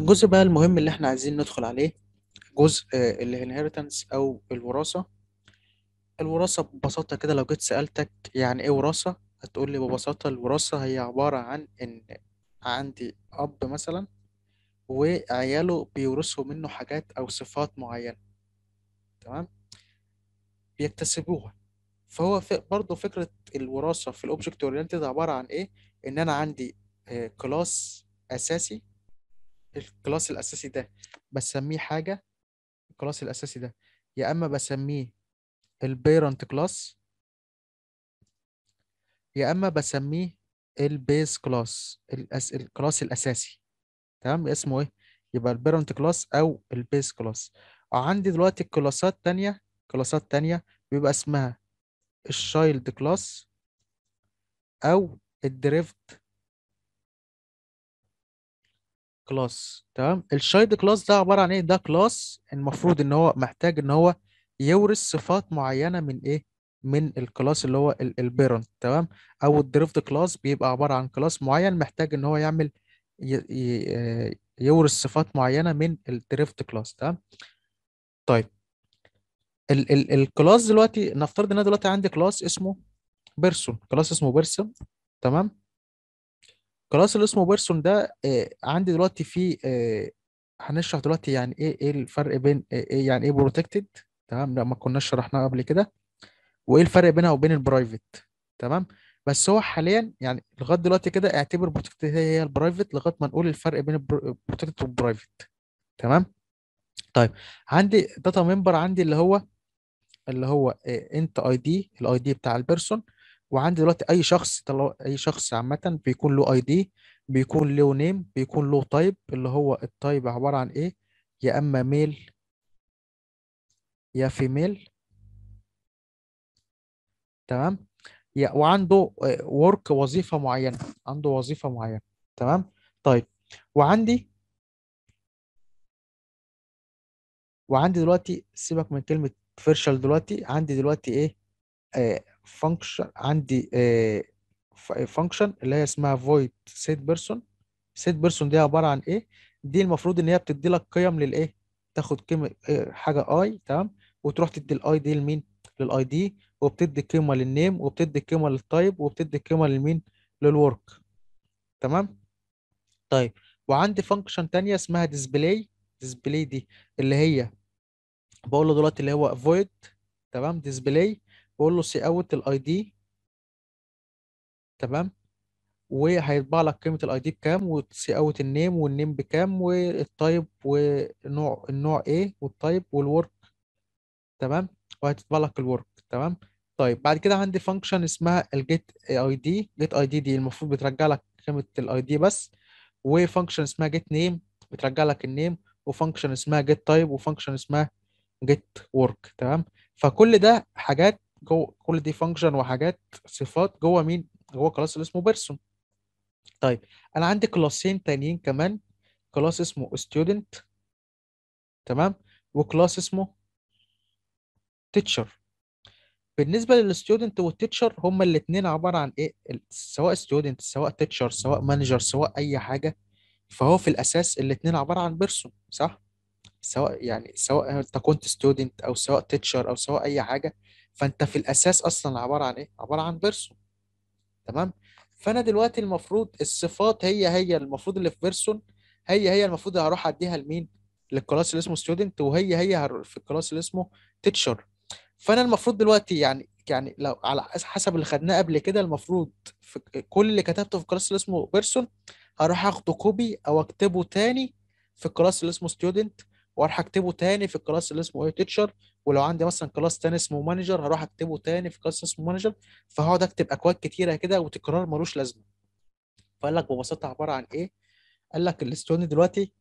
الجزء بقى المهم اللي احنا عايزين ندخل عليه جزء آه، الانهيرتنس او الوراثه الوراثه ببساطه كده لو جيت سالتك يعني ايه وراثه هتقول لي ببساطه الوراثه هي عباره عن ان عندي اب مثلا وعياله بيورثوا منه حاجات او صفات معينه تمام بيكتسبوها فهو برضه فكره الوراثه في الاوبجكت اورينتد عباره عن ايه ان انا عندي كلاس آه، اساسي الكلاس الاساسي ده بسميه حاجه الكلاس الاساسي ده يا اما بسميه البيرنت كلاس يا اما بسميه البيز كلاس الأس... الكلاس الاساسي تمام اسمه ايه يبقى البيرنت كلاس او البيز كلاس عندي دلوقتي كلاسات تانية كلاسات تانية بيبقى اسمها الشايلد كلاس او الدريفت كلاس تمام الشايلد كلاس ده عباره عن ايه ده كلاس المفروض ان هو محتاج ان هو يورث صفات معينه من ايه من الكلاس اللي هو البيرنت تمام او الدريفت كلاس بيبقى عباره عن كلاس معين محتاج ان هو يعمل آه، يورث صفات معينه من الدريفت كلاس تمام طيب ال ال الكلاس دلوقتي نفترض ان انا دلوقتي عندي كلاس اسمه بيرسون كلاس اسمه بيرسون تمام كلاس اللي اسمه بيرسون ده آه عندي دلوقتي فيه آه هنشرح دلوقتي يعني ايه ايه الفرق بين آه، إيه يعني ايه بروتكتد تمام لا ما كناش شرحناها قبل كده وايه الفرق بينها وبين البرايفت تمام بس هو حاليا يعني لغايه دلوقتي كده اعتبر بروتكتد هي البرايفت لغايه ما نقول الفرق بين البروتكتد والبرايفت تمام طيب عندي داتا ممبر عندي اللي هو اللي هو انت اي دي الاي دي بتاع البيرسون وعندي دلوقتي اي شخص اي شخص عامه بيكون له اي دي بيكون له نيم بيكون له تايب اللي هو التايب عباره عن ايه يا اما ميل يا فيميل تمام يا وعنده ورك وظيفه معينه عنده وظيفه معينه تمام طيب وعندي وعندي دلوقتي سيبك من كلمه فيرشل دلوقتي عندي دلوقتي ايه آه، فانكشن عندي آه، فانكشن اللي هي اسمها void set person set person دي عباره عن ايه دي المفروض ان هي بتدي لك قيم للايه تاخد قيمه آه، حاجه اي تمام وتروح تدي الاي دي لمين للاي دي وبتدي قيمه للنيم وبتدي قيمه للتايب وبتدي قيمه للمين للورك تمام طيب وعندي فانكشن ثانيه اسمها display display دي اللي هي بقول له دلوقتي اللي هو void تمام display بقول له سي اوت الاي دي تمام وهيطبع لك قيمه الاي دي بكام وسي اوت النيم والنيم بكام والتايب ونوع النوع ايه والتايب والورك تمام وهتطبع لك الورك تمام طيب بعد كده عندي فانكشن اسمها الجيت اي دي جيت اي دي دي المفروض بترجع لك قيمه الاي دي بس وفانكشن اسمها جيت نيم بترجع لك النيم وفانكشن اسمها جيت تايب وفانكشن اسمها جيت ورك تمام فكل ده حاجات جوه كل دي فانكشن وحاجات صفات جوه مين جوه كلاس اللي اسمه بيرسون طيب انا عندي كلاسين تانيين كمان كلاس اسمه ستودنت تمام وكلاس اسمه تيتشر بالنسبه للستودنت والتيتشر هما الاثنين عباره عن ايه سواء ستودنت سواء تيتشر سواء مانجر سواء اي حاجه فهو في الاساس الاثنين عباره عن بيرسون صح سواء يعني سواء انت كنت ستودنت او سواء تيتشر او سواء اي حاجه فانت في الاساس اصلا عباره عن ايه عباره عن بيرسون تمام فانا دلوقتي المفروض الصفات هي هي المفروض اللي في بيرسون هي هي المفروض هروح اديها لمين للكلاس اللي اسمه ستودنت وهي هي في الكلاس اللي اسمه تيتشر فانا المفروض دلوقتي يعني يعني لو على حسب اللي خدناه قبل كده المفروض في كل اللي كتبته في الكلاس اللي اسمه بيرسون هروح اخده كوبي او اكتبه تاني في الكلاس اللي اسمه ستودنت واروح اكتبه تاني في الكلاس اللي اسمه ايه تيتشر ولو عندي مثلا كلاس تاني اسمه مانجر هروح اكتبه تاني في كلاس اسمه مانجر فهقعد اكتب اكواد كتيره كده وتكرار ملوش لازمه فقال لك ببساطه عباره عن ايه قال لك الاستوديو دلوقتي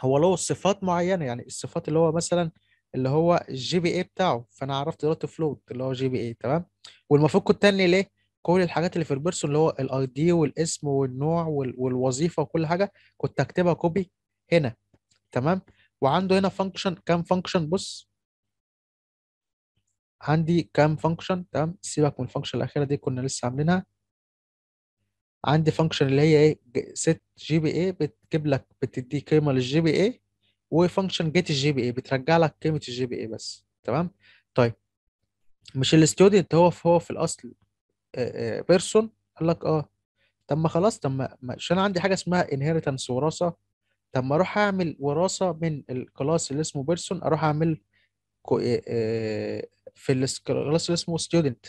هو له صفات معينه يعني الصفات اللي هو مثلا اللي هو الجي بي اي بتاعه فانا عرفت دلوقتي فلوت اللي هو جي بي اي تمام والمفروض كنت تاني ليه كل الحاجات اللي في البيرسون اللي هو الاي دي والاسم والنوع والوظيفه وكل حاجه كنت اكتبها كوبي هنا تمام وعنده هنا فانكشن كام فانكشن بص عندي كام فانكشن تمام سيبك من الفانكشن الاخيره دي كنا لسه عاملينها عندي فانكشن اللي هي ايه ست جي بي اي بتجيب لك بتدي قيمه للجي بي اي وفانكشن جيت الجي بي اي بترجع لك قيمه الجي بي اي بس تمام طيب مش الاستودنت هو هو في الاصل بيرسون آه، آه، قال لك اه طب ما خلاص طب ما مش انا عندي حاجه اسمها انهيرتنس وراثه طب ما اروح اعمل وراثه من الكلاس اللي اسمه بيرسون اروح اعمل في الكلاس اللي اسمه ستودنت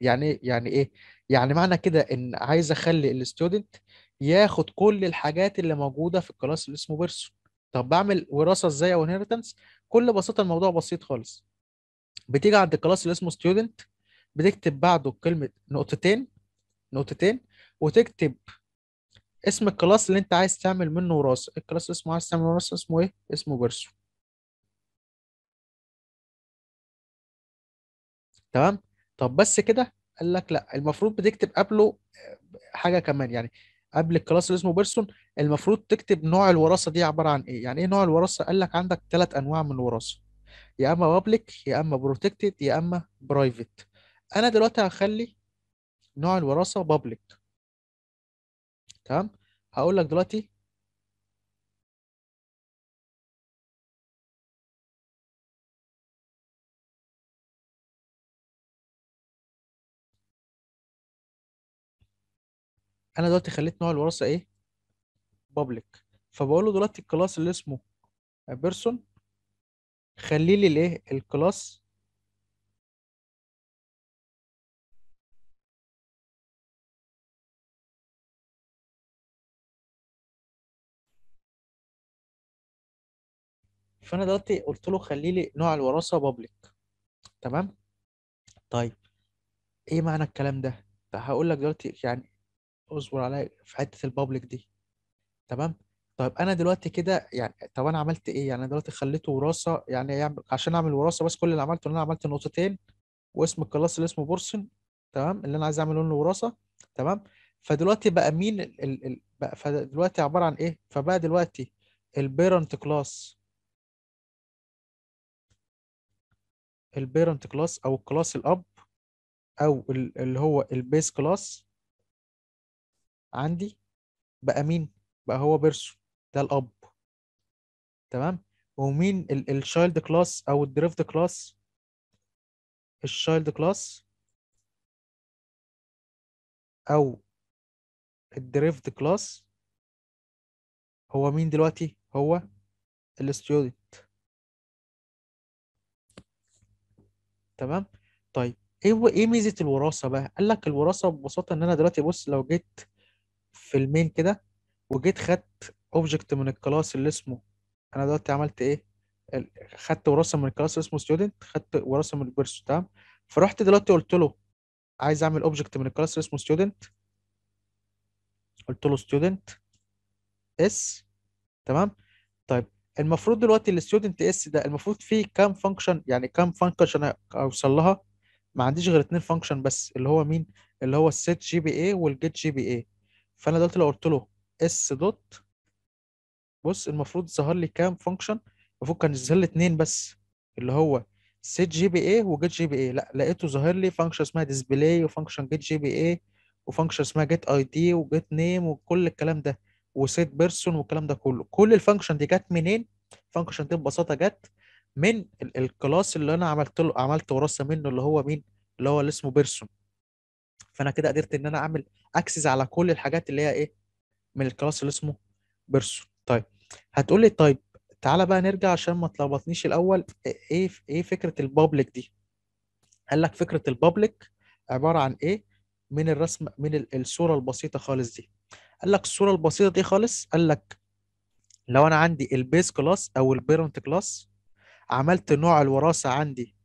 يعني ايه يعني ايه يعني معنى كده ان عايز اخلي الستودنت ياخد كل الحاجات اللي موجوده في الكلاس اللي اسمه بيرسون طب بعمل وراثه ازاي او انهيرتنس كل بساطه الموضوع بسيط خالص بتيجي عند الكلاس اللي اسمه ستودنت بتكتب بعده كلمه نقطتين نقطتين وتكتب اسم الكلاس اللي انت عايز تعمل منه وراثه الكلاس اسمه عايز تعمل وراثه اسمه ايه اسمه بيرسو تمام طب بس كده قال لك لا المفروض بتكتب قبله آه، حاجه كمان يعني قبل الكلاس اللي اسمه بيرسون المفروض تكتب نوع الوراثه دي عباره عن ايه يعني ايه نوع الوراثه قال لك عندك ثلاث انواع من الوراثه يا اما بابليك يا اما بروتكتد يا اما برايفت انا دلوقتي هخلي نوع الوراثه بابليك تمام هقول لك دلوقتي انا دلوقتي خليت نوع الوراثه ايه بابليك فبقول له دلوقتي الكلاس اللي اسمه بيرسون خلي لي الايه الكلاس فانا دلوقتي قلت له خلي لي نوع الوراثه بابليك تمام طيب ايه معنى الكلام ده هقول لك دلوقتي يعني اصبر عليا في حته البابليك دي تمام طيب انا دلوقتي كده يعني طب انا عملت ايه يعني انا دلوقتي خليته وراثه يعني, عشان اعمل وراثه بس كل اللي عملته ان انا عملت نقطتين واسم الكلاس اللي اسمه بورسن تمام اللي انا عايز اعمل له وراثه تمام فدلوقتي بقى مين ال... ال... بقى فدلوقتي عباره عن ايه فبقى دلوقتي البيرنت كلاس البيرنت كلاس او الكلاس الاب او اللي هو البيس كلاس عندي بقى مين بقى هو بيرسو ده الاب تمام ومين الشايلد كلاس او class؟ كلاس الشايلد كلاس او الدريفد كلاس هو مين دلوقتي هو student تمام طيب ايه ايه ميزه الوراثه بقى قال لك الوراثه ببساطه ان انا دلوقتي بص لو جيت في المين كده وجيت خدت اوبجكت من الكلاس اللي اسمه انا دلوقتي عملت ايه خدت وراثه من الكلاس اللي اسمه ستودنت خدت وراثه من البيرسو تمام فرحت دلوقتي قلت له عايز اعمل اوبجكت من الكلاس اللي اسمه ستودنت قلت له ستودنت اس تمام طيب المفروض دلوقتي الستودنت اس ده المفروض فيه كام فانكشن يعني كام فانكشن اوصل لها ما عنديش غير اتنين فانكشن بس اللي هو مين اللي هو السيت جي بي اي والجيت جي بي اي فانا دلوقتي لو قلت له اس دوت بص المفروض ظهر لي كام فانكشن المفروض كان يظهر لي اتنين بس اللي هو سيت جي بي اي وجيت جي بي اي لا لقيته ظاهر لي فانكشن اسمها ديسبلاي وفانكشن جيت جي بي اي وفانكشن اسمها جيت اي دي وجيت نيم وكل الكلام ده وسيت بيرسون والكلام ده كله كل الفانكشن دي جت منين الفانكشن دي ببساطه جت من الكلاس اللي انا عملت له عملت وراثه منه اللي هو مين اللي هو اللي اسمه بيرسون فانا كده قدرت ان انا اعمل اكسس على كل الحاجات اللي هي ايه من الكلاس اللي اسمه بيرسون طيب هتقول لي طيب تعالى بقى نرجع عشان ما تلخبطنيش الاول ايه ايه, إيه فكره البابليك دي قال لك فكره البابليك عباره عن ايه من الرسم من الصوره البسيطه خالص دي قال لك الصوره البسيطه دي خالص قال لك لو انا عندي البيز كلاس او البيرنت كلاس عملت نوع الوراثه عندي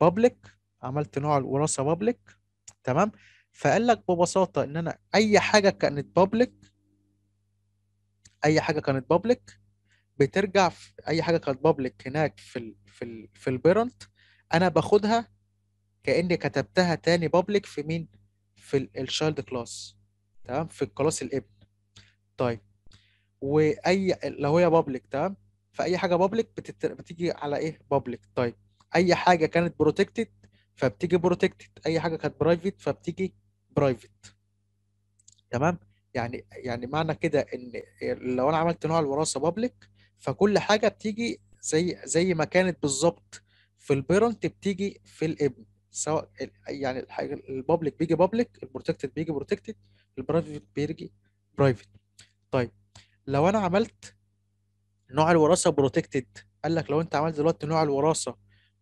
بابليك عملت نوع الوراثه بابليك تمام فقال لك ببساطه ان انا اي حاجه كانت بابليك اي حاجه كانت بابليك بترجع في اي حاجه كانت بابليك هناك في الـ في الـ في البيرنت انا باخدها كاني كتبتها تاني بابليك في مين في الشايلد كلاس تمام في الكلاس الابن طيب واي لو هي بابليك تمام فاي حاجه بابليك بتت... بتيجي على ايه بابليك طيب اي حاجه كانت بروتكتد فبتيجي بروتكتد اي حاجه كانت برايفت فبتيجي برايفت تمام يعني يعني معنى كده ان لو انا عملت نوع الوراثه بابليك فكل حاجه بتيجي زي زي ما كانت بالظبط في البيرنت بتيجي في الابن سواء يعني الحاجه البابليك بيجي بابليك البروتكتد بيجي بروتكتد البرايفت بيرجي برايفت طيب لو انا عملت نوع الوراثه بروتكتد قال لك لو انت عملت دلوقتي نوع الوراثه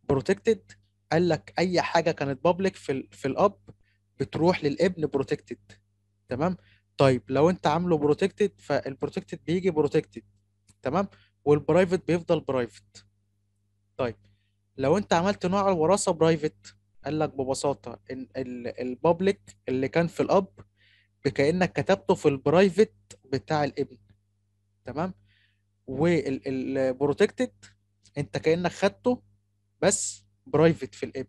بروتكتد قال لك اي حاجه كانت بابليك في في الاب بتروح للابن بروتكتد تمام طيب لو انت عامله بروتكتد فالبروتكتد بيجي بروتكتد تمام والبرايفت بيفضل برايفت طيب لو انت عملت نوع الوراثه برايفت قال لك ببساطه ان البابليك اللي كان في الاب كانك كتبته في البرايفت بتاع الابن تمام والبروتكتد انت كانك خدته بس برايفت في الابن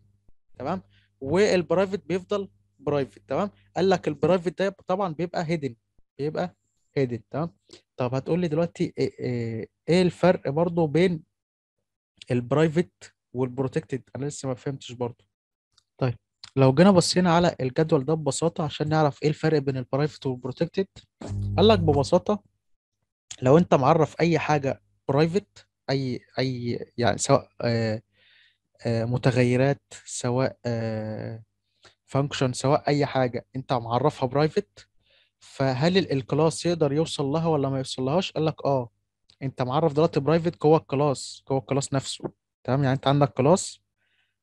تمام والبرايفت بيفضل برايفت تمام قال لك البرايفت ده طبعا بيبقى هيدن بيبقى هيدن تمام طب هتقول لي دلوقتي ايه, إيه الفرق برضو بين البرايفت والبروتكتد انا لسه ما فهمتش برضو طيب لو جينا بصينا على الجدول ده ببساطه عشان نعرف ايه الفرق بين البرايفت والبروتكتد قال لك ببساطه لو انت معرف اي حاجه برايفت اي اي يعني سواء آه، آه، متغيرات سواء فانكشن آه، سواء اي حاجه انت معرفها برايفت فهل الكلاس يقدر يوصل لها ولا ما يوصلهاش قال لك اه انت معرف دلوقتي برايفت جوه الكلاس جوه الكلاس نفسه تمام يعني انت عندك كلاس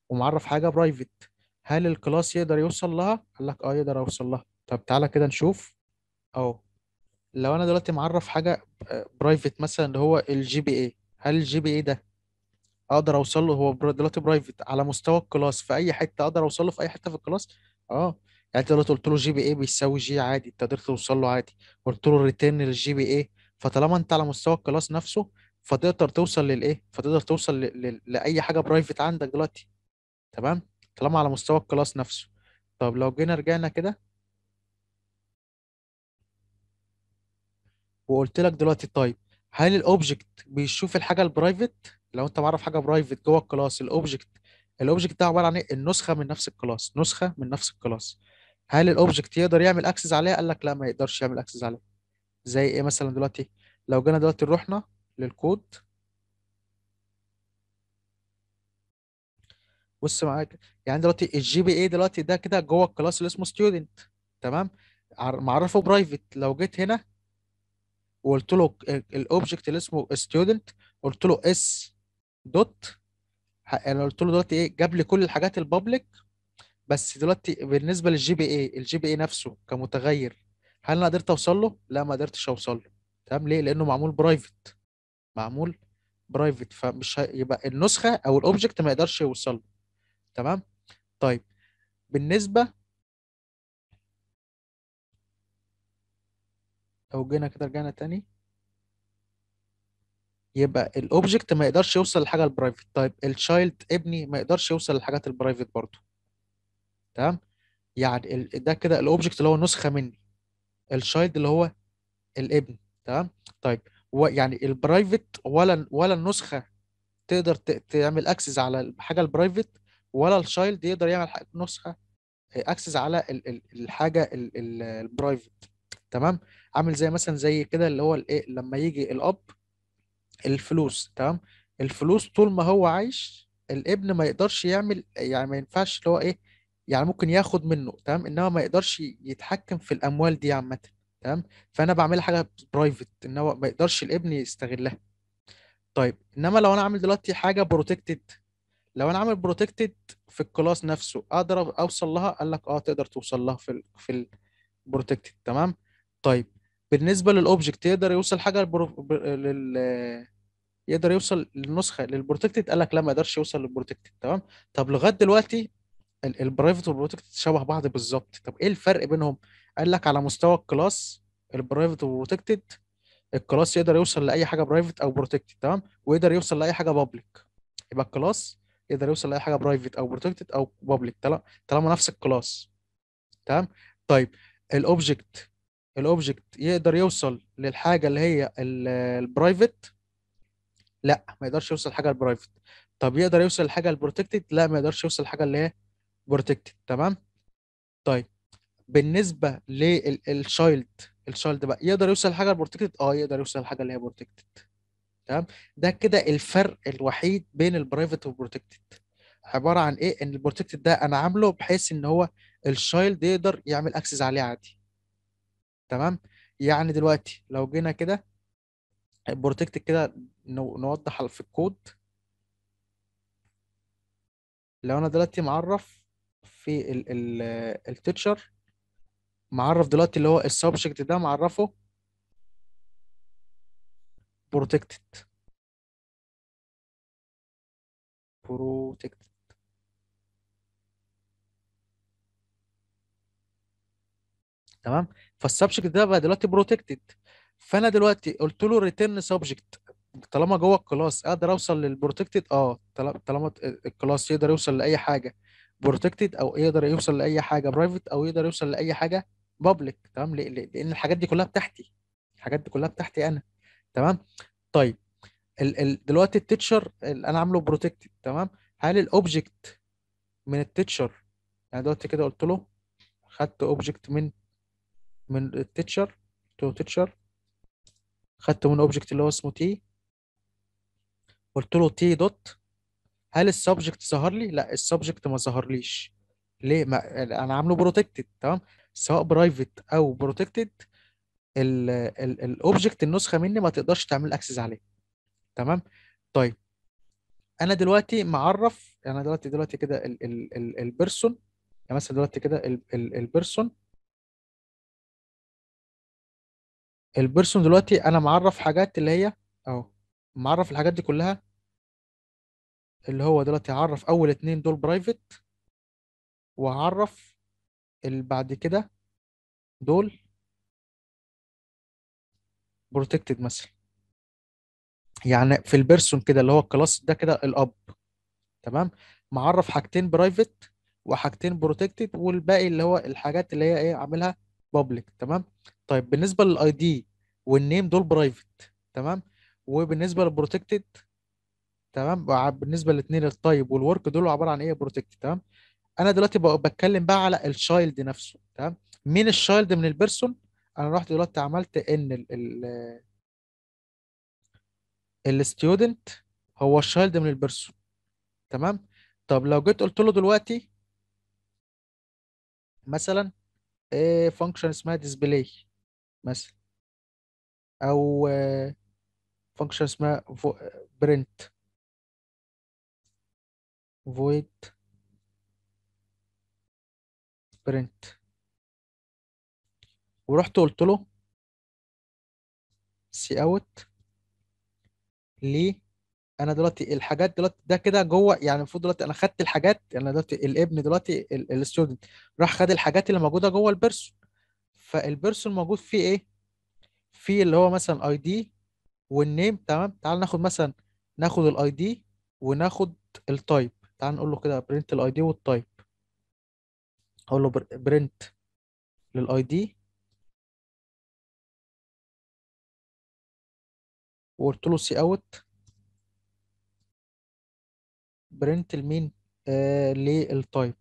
ومعرف حاجه برايفت هل الكلاس يقدر يوصل لها قال لك اه يقدر اوصل لها طب تعالى كده نشوف اهو لو انا دلوقتي معرف حاجه برايفت آه، مثلا اللي هو الجي بي اي هل الجي بي اي ده اقدر اوصل له هو دلوقتي برايفت على مستوى الكلاس في اي حته اقدر اوصل له في اي حته في الكلاس اه يعني انت دلوقتي قلت له جي بي اي بيساوي جي عادي انت قدرت توصل له عادي قلت له ريتيرن للجي بي اي فطالما انت على مستوى الكلاس نفسه فتقدر توصل للايه فتقدر توصل لاي حاجه برايفت عندك دلوقتي تمام طالما على مستوى الكلاس نفسه طب لو جينا رجعنا كده وقلت لك دلوقتي طيب هل الاوبجكت بيشوف الحاجه البرايفت لو انت معرف حاجه برايفت جوه الكلاس الاوبجكت الاوبجكت ده عباره عن ايه النسخه من نفس الكلاس نسخه من نفس الكلاس هل الاوبجكت يقدر يعمل اكسس عليها قال لك لا ما يقدرش يعمل اكسس عليها زي ايه مثلا دلوقتي لو جينا دلوقتي رحنا للكود بص معاك يعني دلوقتي الجي بي اي دلوقتي ده كده جوه الكلاس اللي اسمه ستودنت تمام معرفه برايفت لو جيت هنا وقلت له الاوبجكت اللي اسمه ستودنت قلت له اس دوت انا قلت له دلوقتي ايه جاب لي كل الحاجات البابليك بس دلوقتي بالنسبه للجي بي اي الجي بي اي نفسه كمتغير هل انا قدرت اوصل له لا ما قدرتش اوصل له تمام ليه لانه معمول برايفت معمول برايفت فمش هيبقى النسخه او الاوبجكت ما يقدرش يوصل له تمام طيب بالنسبه لو جينا كده رجعنا تاني يبقى الاوبجكت ما يقدرش يوصل لحاجه البرايفت طيب الشايلد ابني ما يقدرش يوصل للحاجات البرايفت برضه تمام يعني ده كده الاوبجكت اللي هو نسخه مني الشايلد اللي هو الابن تمام طيب يعني البرايفت ولا ولا النسخه تقدر تعمل اكسس على الحاجه البرايفت ولا الشايلد يقدر يعمل نسخه اكسس آه، على الحاجه البرايفت تمام عامل زي مثلا زي كده اللي هو الايه لما يجي الاب الفلوس تمام الفلوس طول ما هو عايش الابن ما يقدرش يعمل يعني ما ينفعش اللي هو ايه يعني ممكن ياخد منه تمام انما ما يقدرش يتحكم في الاموال دي عامه تمام فانا بعمل حاجه برايفت ان هو ما يقدرش الابن يستغلها طيب انما لو انا عامل دلوقتي حاجه بروتكتد لو انا عامل بروتكتد في الكلاس نفسه اقدر اوصل لها قال لك اه تقدر توصل لها في الـ في البروتكتد تمام طيب بالنسبه للاوبجكت يقدر يوصل حاجه البرو... لل يقدر يوصل للنسخه للبروتكتد قال لك لا ما يقدرش يوصل للبروتكتد تمام طب لغايه دلوقتي البرايفت والبروتكتد شبه بعض بالظبط طب ايه الفرق بينهم قال لك على مستوى الكلاس البرايفت والبروتكتد الكلاس يقدر يوصل لاي حاجه برايفت او بروتكتد تمام ويقدر يوصل لاي حاجه بابليك يبقى الكلاس يقدر يوصل لاي حاجه برايفت او بروتكتد او بابليك طالما نفس الكلاس تمام طيب الاوبجكت الاوبجكت يقدر يوصل للحاجه اللي هي البرايفت لا ما يقدرش يوصل حاجه البرايفت طب يقدر يوصل لحاجه البروتكتد لا ما يقدرش يوصل حاجه اللي هي بروتكتد تمام طيب بالنسبه للشايلد الشايلد بقى يقدر يوصل لحاجه البروتكتد اه يقدر يوصل لحاجه اللي هي بروتكتد تمام ده كده الفرق الوحيد بين البرايفت والبروتكتد عباره عن ايه ان البروتكتد ده انا عامله بحيث ان هو الشايلد يقدر يعمل اكسس عليه عادي تمام يعني دلوقتي لو جينا كده البروتكتد كده نوضح في الكود لو انا دلوقتي معرف في التيتشر معرف دلوقتي اللي هو السبجكت ده معرفه بروتكتد بروتكتد تمام فالسبجكت ده بقى دلوقتي بروتكتد فانا دلوقتي قلت له ريتيرن سبجكت طالما جوه الكلاس اقدر اوصل للبروتكتد اه طالما الكلاس يقدر يوصل لاي حاجه بروتكتد او يقدر يوصل لاي حاجه برايفت او يقدر يوصل لاي حاجه بابليك تمام لان الحاجات دي كلها بتاعتي الحاجات دي كلها بتاعتي انا تمام طيب ال ال دلوقتي التيتشر انا عامله بروتكتد تمام هل الاوبجكت من التيتشر يعني دلوقتي كده قلت له خدت اوبجكت من من التيتشر تو تيتشر خدت من اوبجكت اللي هو اسمه تي قلت له تي دوت هل السبجكت ظهر لي؟ لا السبجكت ما ظهرليش ليه؟ ما انا عامله بروتكتد تمام سواء برايفت او بروتكتد الاوبجكت النسخه مني ما تقدرش تعمل اكسس عليه تمام طيب انا دلوقتي معرف انا دلوقتي دلوقتي كده البيرسون يعني مثلا دلوقتي كده البيرسون البيرسون دلوقتي انا معرف حاجات اللي هي اهو معرف الحاجات دي كلها اللي هو دلوقتي هعرف اول اتنين دول برايفت وهعرف اللي بعد كده دول بروتكتد مثلا يعني في البيرسون كده اللي هو الكلاس ده كده الاب تمام معرف حاجتين برايفت وحاجتين بروتكتد والباقي اللي هو الحاجات اللي هي ايه عاملها بابليك تمام طيب بالنسبه للاي دي والنيم دول برايفت تمام وبالنسبه للبروتكتد تمام بالنسبه للاثنين الطيب والورك دول عباره عن ايه بروتكتد تمام انا دلوقتي بتكلم بقى على الشايلد نفسه تمام مين الشايلد من البيرسون انا رحت دلوقتي عملت ان ال ال student هو الشايلد من البيرسون تمام طب لو جيت قلت له دلوقتي مثلا ايه فانكشن اسمها ديسبلاي مثلا او فانكشن اسمها برنت void print ورحت قلت له سي اوت لي انا دلوقتي الحاجات دلوقتي ده كده جوه يعني المفروض دلوقتي انا خدت الحاجات يعني انا دلوقتي الابن دلوقتي الاستودنت راح خد الحاجات اللي موجوده جوه البيرسون فالبيرسون موجود فيه ايه فيه اللي هو مثلا اي دي والنيم تمام تعال ناخد مثلا ناخد الاي دي وناخد التايب تعال نقول له كده برنت الاي دي والتايب اقول له برنت للاي دي وقلت له سي اوت برنت لمين آه للتايب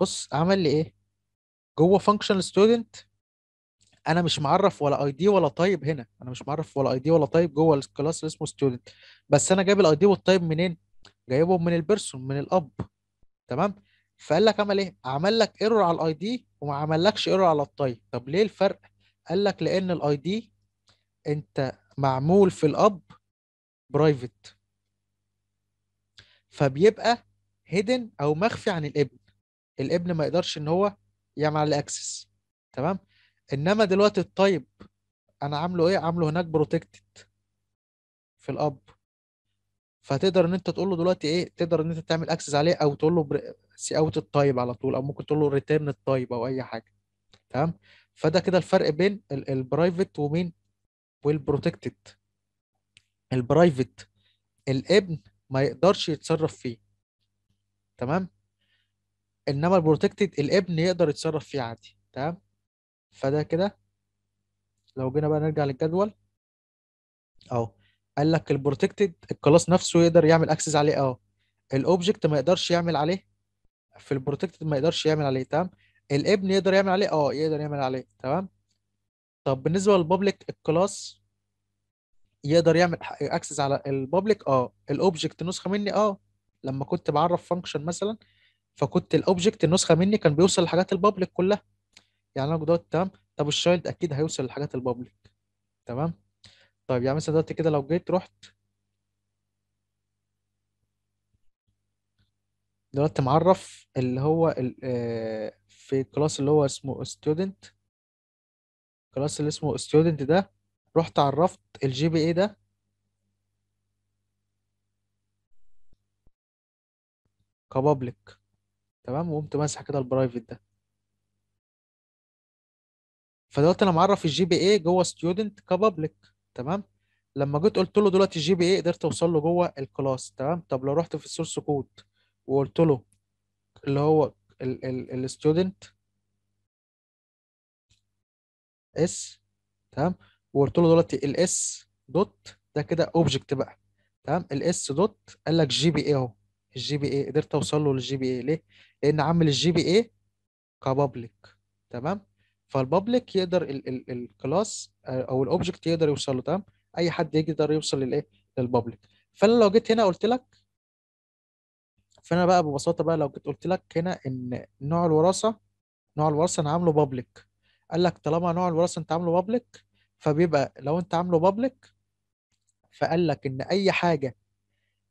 بص عمل لي ايه جوه فانكشنال ستودنت انا مش معرف ولا اي دي ولا تايب هنا انا مش معرف ولا اي دي ولا تايب جوه الكلاس اللي اسمه ستودنت بس انا جايب الاي دي والتايب منين جايبهم من البيرسون من الاب تمام فقال لك عمل ايه؟ عمل لك ايرور على الاي دي وما عملكش ايرور على التايب طب ليه الفرق؟ قال لك لان الاي دي انت معمول في الاب برايفت فبيبقى هيدن او مخفي عن الابن الابن ما يقدرش ان هو يعمل عليه اكسس تمام انما دلوقتي التايب انا عامله ايه عامله هناك بروتكتد في الاب فتقدر ان انت تقول له دلوقتي ايه تقدر ان انت تعمل اكسس عليه او تقول له سي اوت الطيب على طول او ممكن تقول له ريتيرن الطيب او اي حاجه تمام فده كده الفرق بين البرايفت ومين والبروتكتد البرايفت الابن ما يقدرش يتصرف فيه تمام انما البروتكتد الابن يقدر يتصرف فيه عادي تمام فده كده لو جينا بقى نرجع للجدول اهو قال لك البروتكتد الكلاس نفسه يقدر يعمل اكسس عليه اه الاوبجكت ما يقدرش يعمل عليه في البروتكتد ما يقدرش يعمل عليه تمام الابن يقدر يعمل عليه اه يقدر يعمل عليه تمام طب بالنسبه للبابليك الكلاس يقدر يعمل اكسس على البابليك اه الاوبجكت نسخه مني اه لما كنت بعرف فانكشن مثلا فكنت الاوبجكت النسخه مني كان بيوصل لحاجات البابليك كلها يعني انا دوت تمام طب الشايلد اكيد هيوصل لحاجات البابليك تمام طيب يعني مثلا دلوقتي كده لو جيت رحت دلوقتي معرف اللي هو ال- آه، في الكلاس اللي هو اسمه ستودنت الكلاس اللي اسمه ستودنت ده رحت عرفت الـ GPA ده كبابليك تمام وقمت ماسح كده البرايفت ده فدلوقتي انا معرف الجي بي اي جوه ستودنت كبابليك تمام لما جيت قلت له دلوقتي الجي بي اي قدرت اوصل له جوه الكلاس تمام طب لو رحت في السورس كود وقلت له اللي هو الستودنت اس تمام وقلت له دلوقتي الاس دوت ده كده اوبجكت بقى تمام الاس دوت قال لك جي بي اي اهو الجي بي اي قدرت اوصل له للجي بي اي ليه؟ لان عامل الجي بي اي كبابليك تمام فالبابليك يقدر الكلاس او الاوبجكت يقدر يوصل له تمام اي حد يقدر يوصل للايه؟ للبابليك فانا لو جيت هنا قلت لك فانا بقى ببساطه بقى لو كنت قلت لك هنا ان نوع الوراثه نوع الوراثه انا عامله بابليك قال لك طالما نوع الوراثه انت عامله بابليك فبيبقى لو انت عامله بابليك فقال لك ان اي حاجه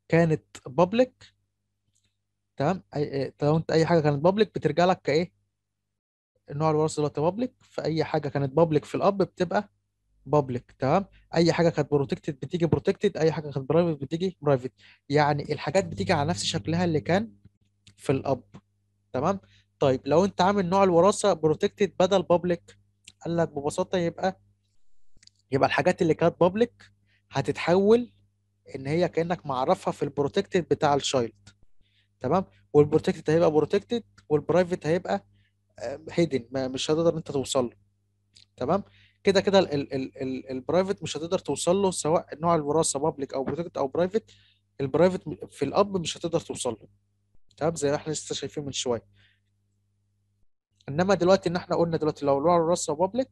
كانت بابليك تمام لو انت اي حاجه كانت بابليك بترجع لك كايه نوع الوراثه دلوقتي بابليك فاي حاجه كانت بابليك في الاب بتبقى بابليك تمام اي حاجه كانت بروتكتد بتيجي بروتكتد اي حاجه كانت برايفت بتيجي برايفت يعني الحاجات بتيجي على نفس شكلها اللي كان في الاب تمام طيب لو انت عامل نوع الوراثه بروتكتد بدل بابليك قال لك ببساطه يبقى يبقى الحاجات اللي كانت بابليك هتتحول ان هي كانك معرفها في البروتكتد بتاع الشايلد تمام والبروتكتد هيبقى بروتكتد والبرايفت هيبقى هيدن آه، مش هتقدر انت توصل له تمام كده كده البرايفت مش هتقدر توصل له سواء نوع الوراثه بابليك او بروتكت او برايفت البرايفت في الاب مش هتقدر توصل له تمام زي ما احنا لسه شايفين من شويه انما دلوقتي ان احنا قلنا دلوقتي لو نوع الوراثه بابليك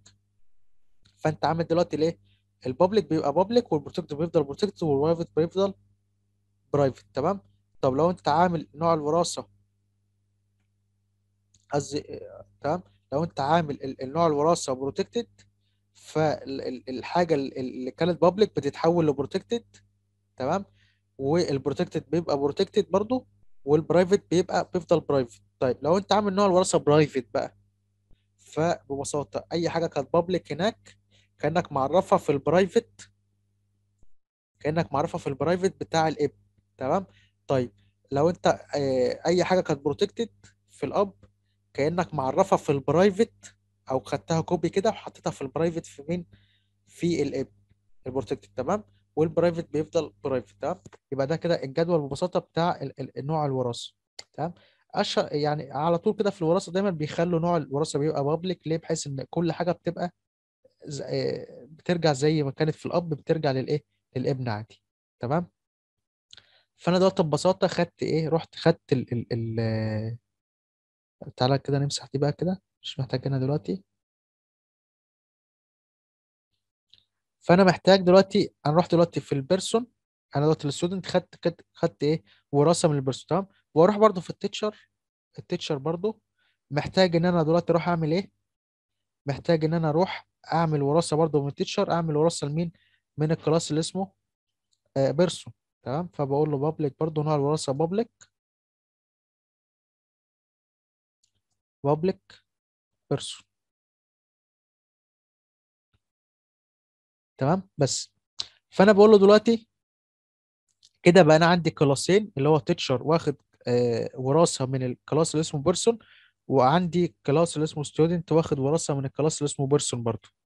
فانت عامل دلوقتي الايه البابليك بيبقى بابليك والبروتكت بيفضل بروتكت والبرايفت بيفضل برايفت تمام طب لو انت عامل نوع الوراثه قصدي تمام لو انت عامل النوع الوراثه بروتكتد فالحاجه اللي كانت بابليك بتتحول لبروتكتد تمام والبروتكتد بيبقى بروتكتد برضو والبرايفت بيبقى بيفضل برايفت طيب لو انت عامل نوع الورثه برايفت بقى فببساطه اي حاجه كانت بابليك هناك كانك معرفها في البرايفت كانك معرفها في البرايفت بتاع الاب تمام طيب لو انت آه، اي حاجه كانت بروتكتد في الاب كانك معرفها في البرايفت او خدتها كوبي كده وحطيتها في البرايفت في مين في الاب البروتكتد تمام والبرايفت بيفضل برايفت تمام يبقى ده كده الجدول ببساطه بتاع النوع الوراثه تمام اشهر يعني على طول كده في الوراثه دايما بيخلوا نوع الوراثه بيبقى بابليك ليه بحيث ان كل حاجه بتبقى بترجع زي ما كانت في الاب بترجع للايه للابن عادي تمام فانا دلوقتي ببساطه خدت ايه رحت خدت ال ال ال تعالى كده نمسح دي بقى كده مش محتاجينها دلوقتي فانا محتاج دلوقتي انا رحت دلوقتي في البيرسون انا دلوقتي الستودنت خدت خدت ايه وراثه من البيرسون تمام واروح برده في التيتشر التيتشر برده محتاج ان انا دلوقتي اروح اعمل ايه محتاج ان انا اروح اعمل وراثه برده من التيتشر اعمل وراثه لمين من الكلاس اللي اسمه آه، بيرسون تمام فبقول له بابليك برده نوع الوراثه بابليك بابليك بيرسون تمام بس فانا بقول له دلوقتي كده بقى انا عندي كلاسين اللي هو تيتشر واخد آه، وراثه من الكلاس اللي اسمه بيرسون وعندي كلاس اللي اسمه ستودنت واخد وراثه من الكلاس اللي اسمه بيرسون برضو